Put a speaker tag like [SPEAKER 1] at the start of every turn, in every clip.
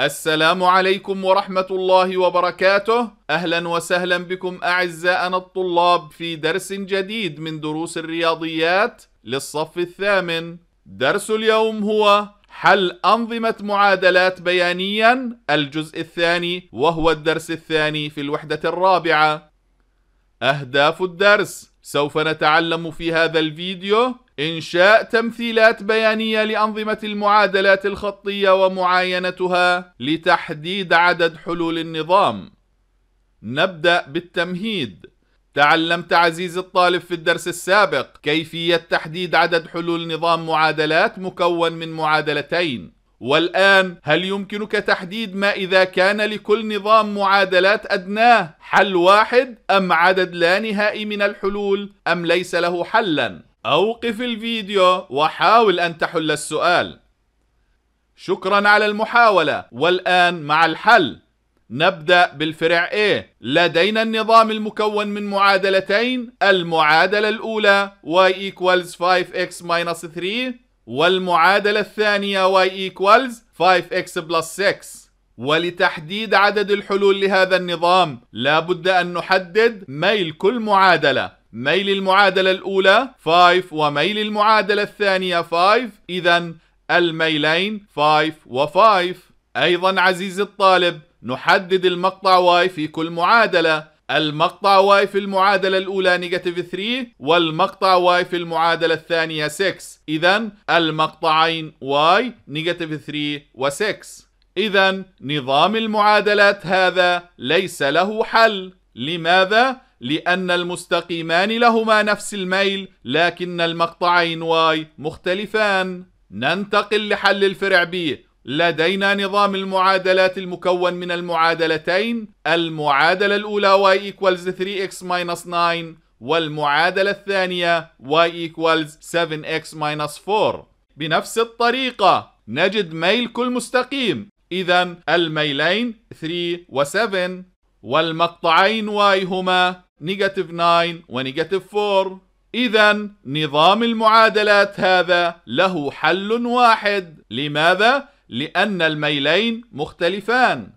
[SPEAKER 1] السلام عليكم ورحمة الله وبركاته أهلا وسهلا بكم أعزائنا الطلاب في درس جديد من دروس الرياضيات للصف الثامن درس اليوم هو حل أنظمة معادلات بيانيا الجزء الثاني وهو الدرس الثاني في الوحدة الرابعة أهداف الدرس سوف نتعلم في هذا الفيديو إنشاء تمثيلات بيانية لأنظمة المعادلات الخطية ومعاينتها لتحديد عدد حلول النظام. نبدأ بالتمهيد. تعلمت عزيزي الطالب في الدرس السابق كيفية تحديد عدد حلول نظام معادلات مكون من معادلتين. والآن هل يمكنك تحديد ما إذا كان لكل نظام معادلات أدناه حل واحد أم عدد لا نهائي من الحلول أم ليس له حلاً؟ أوقف الفيديو وحاول أن تحل السؤال شكرا على المحاولة والآن مع الحل نبدأ بالفرع A لدينا النظام المكون من معادلتين المعادلة الأولى y equals 5x minus 3 والمعادلة الثانية y equals 5x plus 6 ولتحديد عدد الحلول لهذا النظام لا بد أن نحدد ميل كل معادلة ميل المعادلة الأولى 5 وميل المعادلة الثانية 5 إذا الميلين 5 و5 أيضا عزيزي الطالب نحدد المقطع y في كل معادلة المقطع y في المعادلة الأولى نيجاتيف 3 والمقطع y في المعادلة الثانية 6 إذا المقطعين y نيجاتيف 3 و6 إذا نظام المعادلات هذا ليس له حل لماذا؟ لأن المستقيمان لهما نفس الميل لكن المقطعين واي مختلفان ننتقل لحل الفرع بي لدينا نظام المعادلات المكون من المعادلتين المعادلة الأولى y equals 3x minus 9 والمعادلة الثانية y equals 7x minus 4 بنفس الطريقة نجد ميل كل مستقيم إذا الميلين 3 و7 والمقطعين واي هما نيجاتيف 9 ونيجاتيف 4 إذا نظام المعادلات هذا له حل واحد لماذا؟ لأن الميلين مختلفان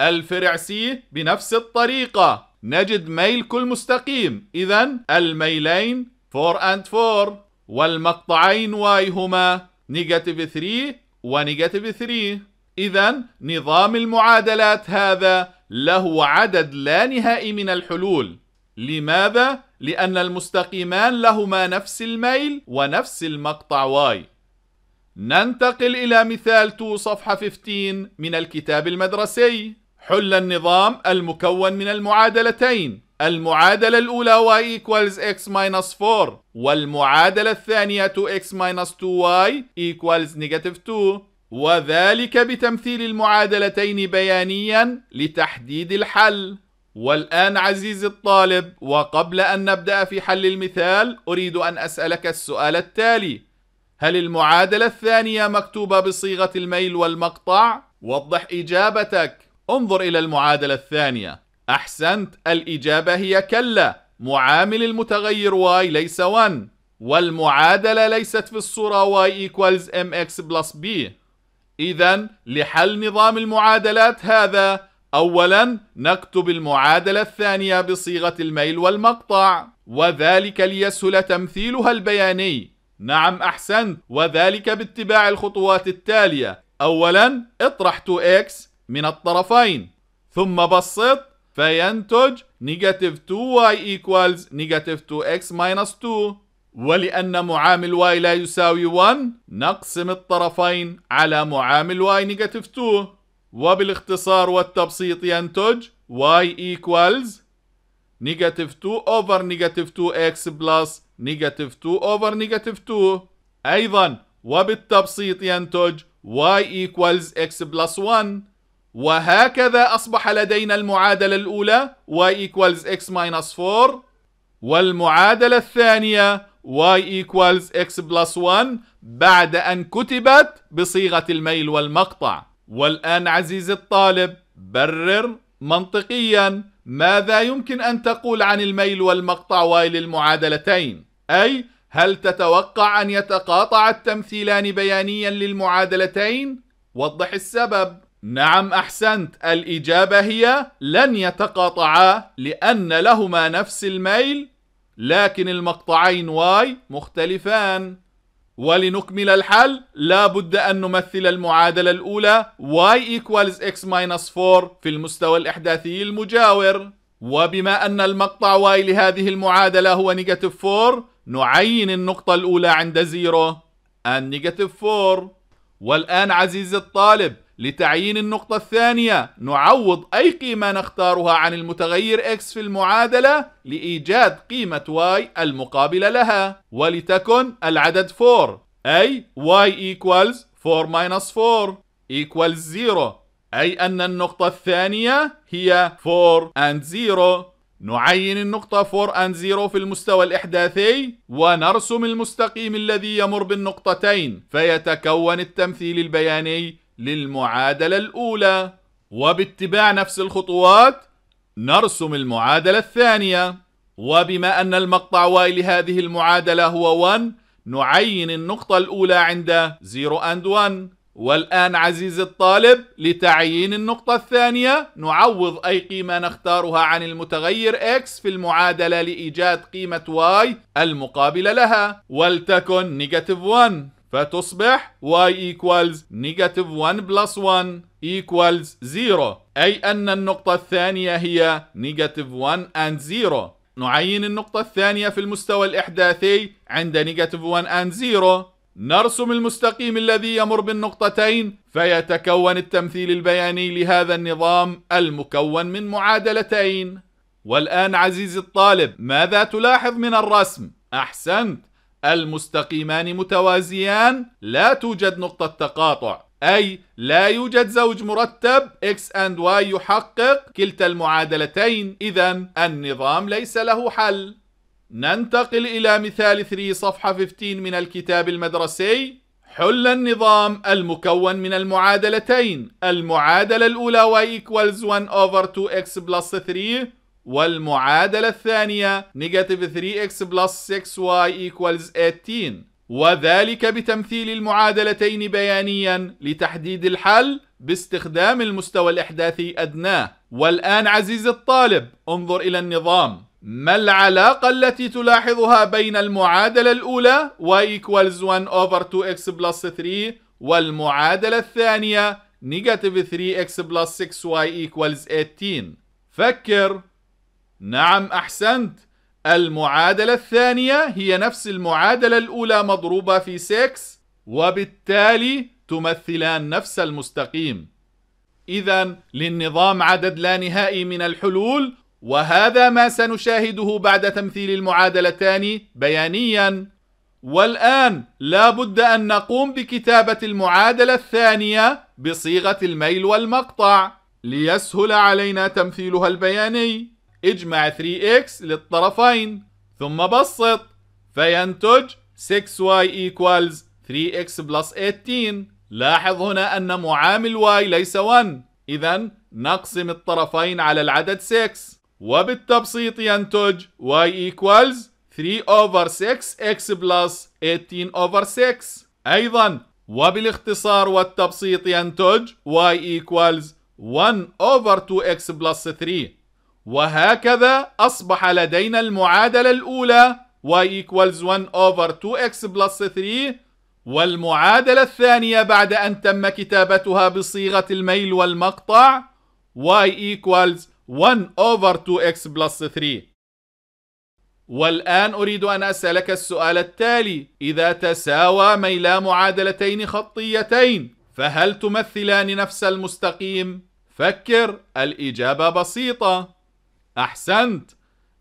[SPEAKER 1] الفرع سي بنفس الطريقة نجد ميل كل مستقيم إذا الميلين 4 and 4 والمقطعين واي هما نيجاتيف 3 ونيجاتيف 3 إذا نظام المعادلات هذا له عدد لا نهائي من الحلول لماذا؟ لأن المستقيمان لهما نفس الميل ونفس المقطع واي ننتقل إلى مثال 2 صفحة 15 من الكتاب المدرسي حل النظام المكون من المعادلتين المعادلة الأولى y equals x minus 4 والمعادلة الثانية الثانية x minus 2y equals negative 2 وذلك بتمثيل المعادلتين بيانيا لتحديد الحل والآن عزيزي الطالب وقبل أن نبدأ في حل المثال أريد أن أسألك السؤال التالي هل المعادلة الثانية مكتوبة بصيغة الميل والمقطع؟ وضح إجابتك انظر إلى المعادلة الثانية أحسنت الإجابة هي كلا معامل المتغير y ليس 1 والمعادلة ليست في الصورة y equals mx plus b إذا لحل نظام المعادلات هذا أولا نكتب المعادلة الثانية بصيغة الميل والمقطع وذلك ليسهل تمثيلها البياني نعم أحسنت وذلك باتباع الخطوات التالية أولا اطرح 2x من الطرفين ثم بسط فينتج negative 2y equals negative 2x minus 2 ولأن معامل y لا يساوي 1 نقسم الطرفين على معامل y نيجاتيف 2 وبالاختصار والتبسيط ينتج y equals negative 2 over negative 2x plus negative 2 over negative 2 أيضا وبالتبسيط ينتج y equals x plus 1 وهكذا أصبح لدينا المعادلة الأولى y equals x minus 4 والمعادلة الثانية y equals x plus 1 بعد أن كتبت بصيغة الميل والمقطع والآن عزيزي الطالب برر منطقيا ماذا يمكن أن تقول عن الميل والمقطع y للمعادلتين أي هل تتوقع أن يتقاطع التمثيلان بيانيا للمعادلتين؟ وضح السبب نعم أحسنت الإجابة هي لن يتقاطعا لأن لهما نفس الميل لكن المقطعين واي مختلفان ولنكمل الحل لا بد أن نمثل المعادلة الأولى y equals x minus 4 في المستوى الإحداثي المجاور وبما أن المقطع y لهذه المعادلة هو negative 4 نعين النقطة الأولى عند 0 and negative 4 والآن عزيزي الطالب لتعيين النقطة الثانية نعوض أي قيمة نختارها عن المتغير x في المعادلة لإيجاد قيمة y المقابلة لها ولتكن العدد 4 أي y equals 4 minus 4 equals 0 أي أن النقطة الثانية هي 4 and 0 نعين النقطة 4 and 0 في المستوى الإحداثي ونرسم المستقيم الذي يمر بالنقطتين فيتكون التمثيل البياني للمعادلة الأولى وباتباع نفس الخطوات نرسم المعادلة الثانية وبما أن المقطع y لهذه المعادلة هو 1 نعين النقطة الأولى عند 0 and 1 والآن عزيزي الطالب لتعيين النقطة الثانية نعوض أي قيمة نختارها عن المتغير x في المعادلة لإيجاد قيمة y المقابلة لها ولتكن نيجاتيف 1 فتصبح y equals negative 1 plus 1 equals 0 أي أن النقطة الثانية هي negative 1 and 0 نعين النقطة الثانية في المستوى الإحداثي عند negative 1 and 0 نرسم المستقيم الذي يمر بالنقطتين فيتكون التمثيل البياني لهذا النظام المكون من معادلتين والآن عزيزي الطالب ماذا تلاحظ من الرسم؟ أحسنت المستقيمان متوازيان لا توجد نقطة تقاطع أي لا يوجد زوج مرتب X and Y يحقق كلتا المعادلتين إذا النظام ليس له حل ننتقل إلى مثال 3 صفحة 15 من الكتاب المدرسي حل النظام المكون من المعادلتين المعادلة الأولى y equals 1 over 2x plus 3 والمعادلة الثانية negative 3x plus 6y equals 18 وذلك بتمثيل المعادلتين بيانيا لتحديد الحل باستخدام المستوى الإحداثي أدناه والآن عزيز الطالب انظر إلى النظام ما العلاقة التي تلاحظها بين المعادلة الأولى y equals 1 over 2x plus 3 والمعادلة الثانية negative 3x plus 6y equals 18 فكر نعم أحسنت المعادلة الثانية هي نفس المعادلة الأولى مضروبة في 6 وبالتالي تمثلان نفس المستقيم إذا للنظام عدد لا نهائي من الحلول وهذا ما سنشاهده بعد تمثيل المعادلتان بيانيا والآن لا بد أن نقوم بكتابة المعادلة الثانية بصيغة الميل والمقطع ليسهل علينا تمثيلها البياني اجمع 3x للطرفين ثم بسط فينتج 6y equals 3x plus 18 لاحظ هنا أن معامل y ليس 1 إذا نقسم الطرفين على العدد 6 وبالتبسيط ينتج y equals 3 over 6x plus 18 over 6 أيضا وبالاختصار والتبسيط ينتج y equals 1 over 2x plus 3 وهكذا أصبح لدينا المعادلة الأولى y equals 1 over 2x plus 3 والمعادلة الثانية بعد أن تم كتابتها بصيغة الميل والمقطع y equals 1 over 2x plus 3 والآن أريد أن أسألك السؤال التالي إذا تساوى ميلا معادلتين خطيتين فهل تمثلان نفس المستقيم؟ فكر الإجابة بسيطة احسنت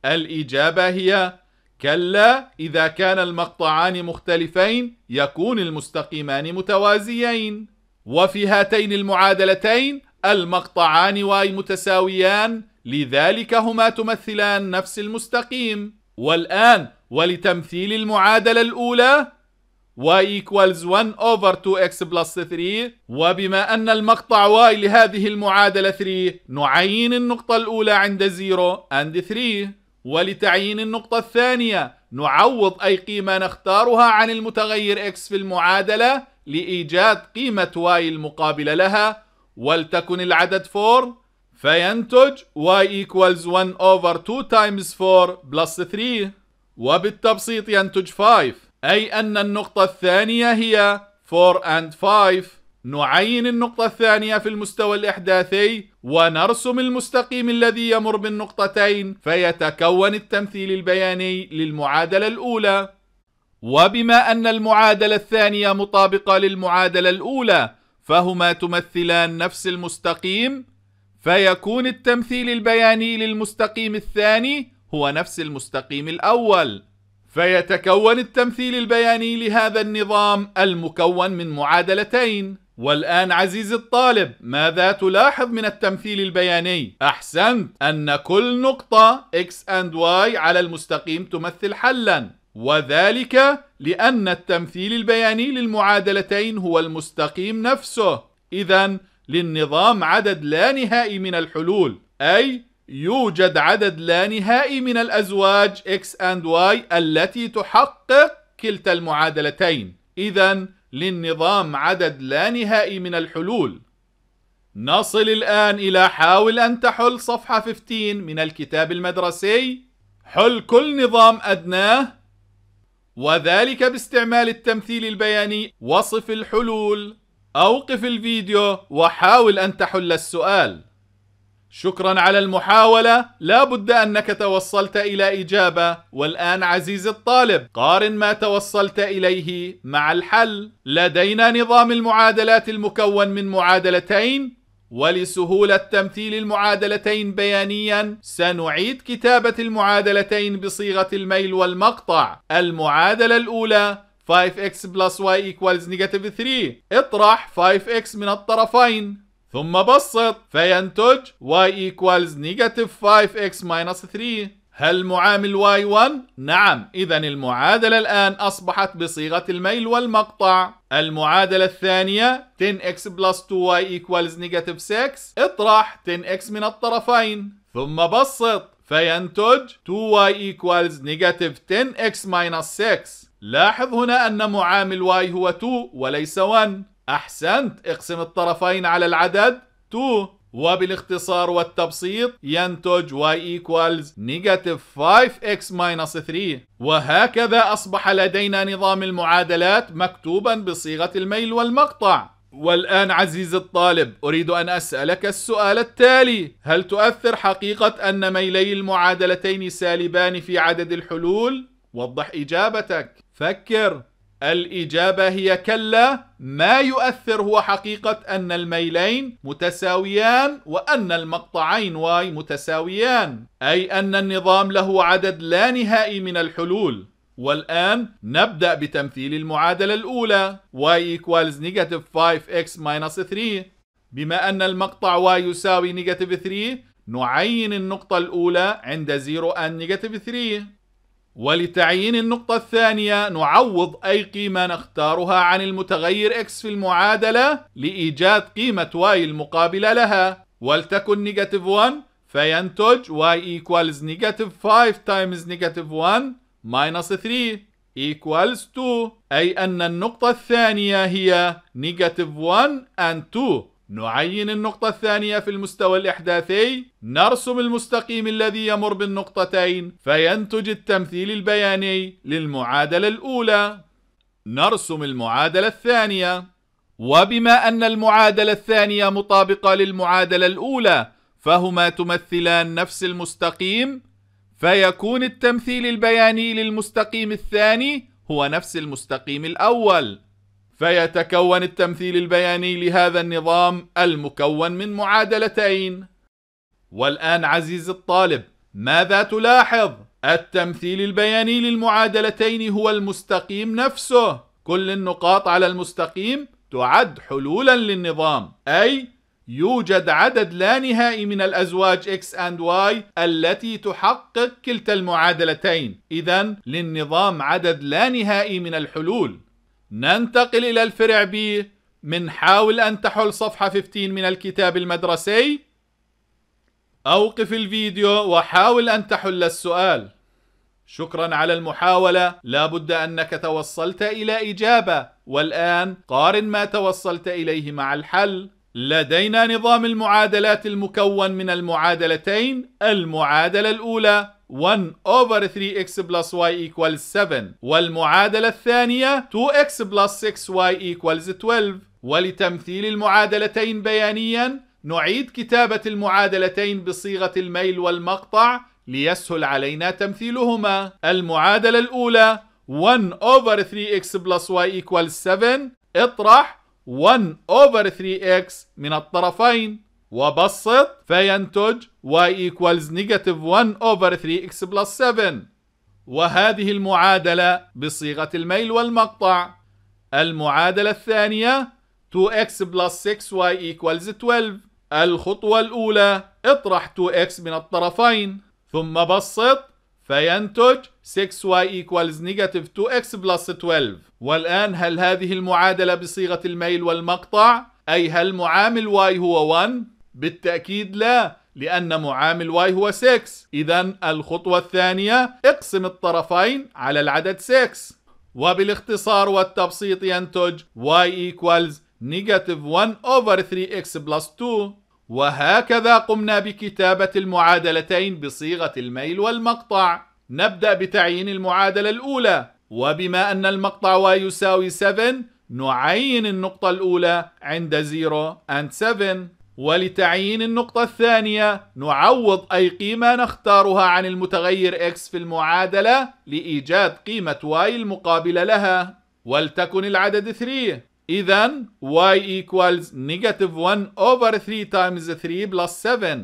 [SPEAKER 1] الاجابه هي كلا اذا كان المقطعان مختلفين يكون المستقيمان متوازيين وفي هاتين المعادلتين المقطعان واي متساويان لذلك هما تمثلان نفس المستقيم والان ولتمثيل المعادله الاولى y equals 1 over 2x plus 3 وبما أن المقطع y لهذه المعادلة 3 نعين النقطة الأولى عند 0 and 3 ولتعيين النقطة الثانية نعوض أي قيمة نختارها عن المتغير x في المعادلة لإيجاد قيمة y المقابلة لها ولتكن العدد 4 فينتج y equals 1 over 2 times 4 plus 3 وبالتبسيط ينتج 5 أي أن النقطة الثانية هي 4 and 5 نعين النقطة الثانية في المستوى الإحداثي ونرسم المستقيم الذي يمر بالنقطتين فيتكون التمثيل البياني للمعادلة الأولى وبما أن المعادلة الثانية مطابقة للمعادلة الأولى فهما تمثلان نفس المستقيم فيكون التمثيل البياني للمستقيم الثاني هو نفس المستقيم الأول فيتكون التمثيل البياني لهذا النظام المكون من معادلتين والآن عزيزي الطالب ماذا تلاحظ من التمثيل البياني؟ أحسنت أن كل نقطة x and y على المستقيم تمثل حلاً وذلك لأن التمثيل البياني للمعادلتين هو المستقيم نفسه إذا للنظام عدد لا نهائي من الحلول أي يوجد عدد لا نهائي من الأزواج X and Y التي تحقق كلتا المعادلتين إذا للنظام عدد لا نهائي من الحلول نصل الآن إلى حاول أن تحل صفحة 15 من الكتاب المدرسي حل كل نظام أدناه وذلك باستعمال التمثيل البياني وصف الحلول أوقف الفيديو وحاول أن تحل السؤال شكرا على المحاولة لا بد أنك توصلت إلى إجابة والآن عزيز الطالب قارن ما توصلت إليه مع الحل لدينا نظام المعادلات المكون من معادلتين ولسهولة تمثيل المعادلتين بيانيا سنعيد كتابة المعادلتين بصيغة الميل والمقطع المعادلة الأولى 5x plus y equals negative 3 اطرح 5x من الطرفين ثم بسط فينتج y equals negative 5x minus 3 هل معامل y1؟ نعم إذا المعادلة الآن أصبحت بصيغة الميل والمقطع المعادلة الثانية 10x plus 2y equals negative 6 اطرح 10x من الطرفين ثم بسط فينتج 2y equals negative 10x minus 6 لاحظ هنا أن معامل y هو 2 وليس 1 أحسنت اقسم الطرفين على العدد 2 وبالاختصار والتبسيط ينتج y equals negative 5x minus 3 وهكذا أصبح لدينا نظام المعادلات مكتوبا بصيغة الميل والمقطع والآن عزيزي الطالب أريد أن أسألك السؤال التالي هل تؤثر حقيقة أن ميلي المعادلتين سالبان في عدد الحلول؟ وضح إجابتك فكر الإجابة هي كلا ما يؤثر هو حقيقة أن الميلين متساويان وأن المقطعين واي متساويان أي أن النظام له عدد لا نهائي من الحلول والآن نبدأ بتمثيل المعادلة الأولى y equals negative 5x minus 3 بما أن المقطع y يساوي negative 3 نعين النقطة الأولى عند 0 and negative 3 ولتعيين النقطة الثانية نعوض أي قيمة نختارها عن المتغير x في المعادلة لإيجاد قيمة y المقابلة لها ولتكن نيجاتيف 1 فينتج y equals negative 5 times نيجاتيف 1 minus 3 equals 2 أي أن النقطة الثانية هي negative 1 and 2 نعين النقطة الثانية في المستوى الإحداثي نرسم المستقيم الذي يمر بالنقطتين فينتج التمثيل البياني للمعادلة الأولى نرسم المعادلة الثانية وبما أن المعادلة الثانية مطابقة للمعادلة الأولى فهما تمثلان نفس المستقيم فيكون التمثيل البياني للمستقيم الثاني هو نفس المستقيم الأول فيتكون التمثيل البياني لهذا النظام المكون من معادلتين والآن عزيز الطالب ماذا تلاحظ؟ التمثيل البياني للمعادلتين هو المستقيم نفسه كل النقاط على المستقيم تعد حلولا للنظام أي يوجد عدد لا نهائي من الأزواج X and Y التي تحقق كلتا المعادلتين إذا للنظام عدد لا نهائي من الحلول ننتقل إلى الفرع B من حاول أن تحل صفحة 15 من الكتاب المدرسي أوقف الفيديو وحاول أن تحل السؤال شكرا على المحاولة لابد أنك توصلت إلى إجابة والآن قارن ما توصلت إليه مع الحل لدينا نظام المعادلات المكون من المعادلتين المعادلة الأولى 1 over 3x plus y equals 7 والمعادلة الثانية 2x plus 6y equals 12 ولتمثيل المعادلتين بيانيا نعيد كتابة المعادلتين بصيغة الميل والمقطع ليسهل علينا تمثيلهما المعادلة الأولى 1 over 3x plus y equals 7 اطرح 1 over 3x من الطرفين وبسط فينتج y equals negative 1 over 3x plus 7 وهذه المعادلة بصيغة الميل والمقطع المعادلة الثانية 2x plus 6y equals 12 الخطوة الأولى اطرح 2x من الطرفين ثم بسط فينتج 6y equals negative 2x plus 12 والآن هل هذه المعادلة بصيغة الميل والمقطع؟ أي هل معامل y هو 1؟ بالتأكيد لا لأن معامل y هو 6 إذا الخطوة الثانية اقسم الطرفين على العدد 6 وبالاختصار والتبسيط ينتج y equals negative 1 over 3x plus 2 وهكذا قمنا بكتابة المعادلتين بصيغة الميل والمقطع نبدأ بتعيين المعادلة الأولى وبما أن المقطع y يساوي 7 نعين النقطة الأولى عند 0 and 7 ولتعيين النقطة الثانية نعوض أي قيمة نختارها عن المتغير x في المعادلة لإيجاد قيمة y المقابلة لها ولتكن العدد 3 إذا y equals negative 1 over 3 times 3 plus 7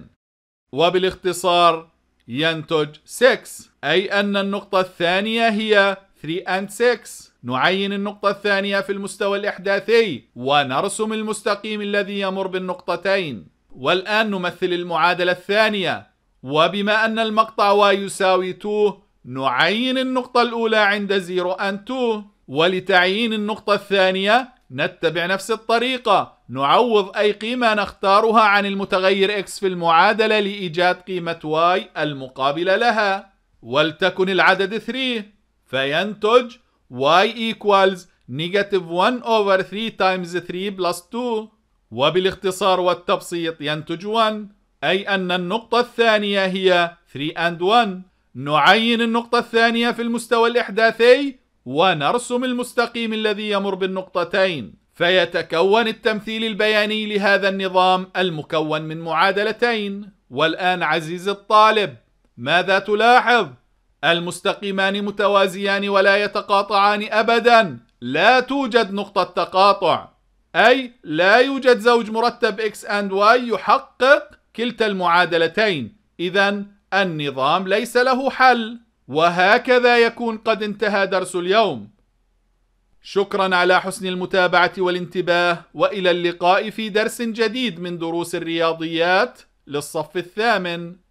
[SPEAKER 1] وبالاختصار ينتج 6 أي أن النقطة الثانية هي 3 and 6 نعين النقطة الثانية في المستوى الإحداثي ونرسم المستقيم الذي يمر بالنقطتين والآن نمثل المعادلة الثانية وبما أن المقطع y يساوي 2 نعين النقطة الأولى عند 0 and 2 ولتعيين النقطة الثانية نتبع نفس الطريقة نعوض أي قيمة نختارها عن المتغير x في المعادلة لإيجاد قيمة y المقابلة لها ولتكن العدد 3 فينتج y equals negative 1 over 3 times 3 plus 2 وبالاختصار والتبسيط ينتج 1 أي أن النقطة الثانية هي 3 and 1 نعين النقطة الثانية في المستوى الإحداثي ونرسم المستقيم الذي يمر بالنقطتين فيتكون التمثيل البياني لهذا النظام المكون من معادلتين والآن عزيزي الطالب ماذا تلاحظ؟ المستقيمان متوازيان ولا يتقاطعان ابدا لا توجد نقطة تقاطع أي لا يوجد زوج مرتب X and Y يحقق كلتا المعادلتين إذا النظام ليس له حل وهكذا يكون قد انتهى درس اليوم شكرا على حسن المتابعة والانتباه وإلى اللقاء في درس جديد من دروس الرياضيات للصف الثامن